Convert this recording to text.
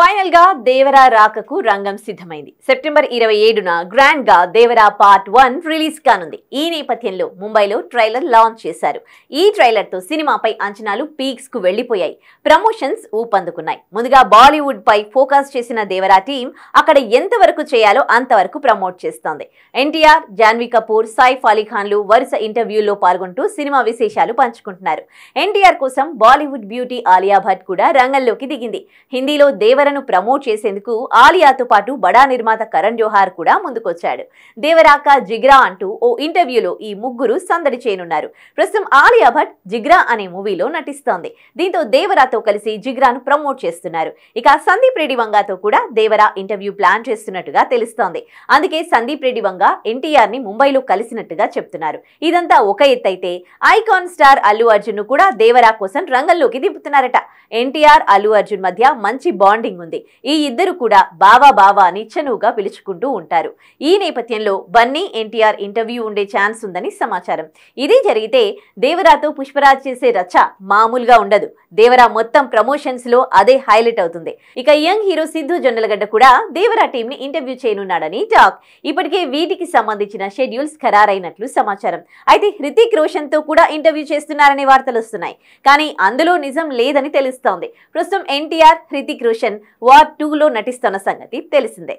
final గా దేవరా రాకకు రంగం సిద్ధమైంది సెప్టెంబర్ ఇరవై ఏడున గ్రాండ్ గా దేవరా పార్ట్ వన్ రిలీజ్ కానుంది ఈ నేపథ్యంలో ముంబైలో ట్రైలర్ లాంచ్ చేశారు ఈ ట్రైలర్ తో సినిమాపై అంచనాలు పీక్స్ కు వెళ్లిపోయాయి ప్రమోషన్స్ ఊపందుకున్నాయి ముందుగా బాలీవుడ్ పై ఫోకస్ చేసిన దేవరా టీం అక్కడ ఎంతవరకు చేయాలో అంతవరకు ప్రమోట్ చేస్తోంది ఎన్టీఆర్ జాన్వీ కపూర్ సైఫ్ అలీ ఖాన్లు వరుస ఇంటర్వ్యూల్లో పాల్గొంటూ సినిమా విశేషాలు పంచుకుంటున్నారు ఎన్టీఆర్ కోసం బాలీవుడ్ బ్యూటీ ఆలియా భట్ కూడా రంగంలోకి దిగింది హిందీలో దేవరా దేవరను ప్రమోట్ చేసేందుకు ఆలియాతో పాటు బడా నిర్మాత కరణ్ జోహార్ కూడా ముందుకొచ్చాడు దేవరాక జిగ్రా అంటూ ఓ ఇంటర్వ్యూలో ఈ ముగ్గురు సందడి చేయనున్నారు ప్రస్తుతం ఆలియా భట్ జిగ్రా అనే మూవీలో నటిస్తోంది దీంతో దేవరాతో కలిసి జిగ్రాను ప్రమోట్ చేస్తున్నారు ఇక సందీప్ రెడ్డి వంగాతో కూడా దేవరా ఇంటర్వ్యూ ప్లాన్ చేస్తున్నట్టుగా తెలుస్తోంది అందుకే సందీప్ రెడ్డి వంగ ఎన్టీఆర్ ని ముంబైలో కలిసినట్టుగా చెప్తున్నారు ఇదంతా ఒక ఎత్తైతే ఐకాన్ స్టార్ అల్లు అర్జున్ ను కూడా దేవరా కోసం రంగంలోకి దింపుతున్నారట ఎన్టీఆర్ అల్లు అర్జున్ మధ్య మంచి బాండింగ్ షూటింగ్ ఉంది ఈ ఇద్దరు కూడా బావా బావా అని చనువుగా పిలుచుకుంటూ ఉంటారు ఈ నేపథ్యంలో బన్నీ ఎన్టీఆర్ ఇంటర్వ్యూ ఉండే ఛాన్స్ ఉందని సమాచారం ఇది జరిగితే దేవరాతో పుష్పరాజ్ చేసే రచ మామూలుగా ఉండదు దేవరా మొత్తం ప్రమోషన్స్ లో అదే హైలైట్ అవుతుంది ఇక యంగ్ హీరో సిద్ధు జొన్నలగడ్డ కూడా దేవరా టీం ని ఇంటర్వ్యూ చేయనున్నాడని టాక్ ఇప్పటికే వీటికి సంబంధించిన షెడ్యూల్స్ ఖరారైనట్లు సమాచారం అయితే హృతిక్ రోషన్ తో కూడా ఇంటర్వ్యూ చేస్తున్నారనే వార్తలు వస్తున్నాయి కానీ అందులో నిజం లేదని తెలుస్తోంది ప్రస్తుతం ఎన్టీఆర్ హృతిక్ రోషన్ వార్ టూలో నటిస్తున్న సంగతి తెలిసిందే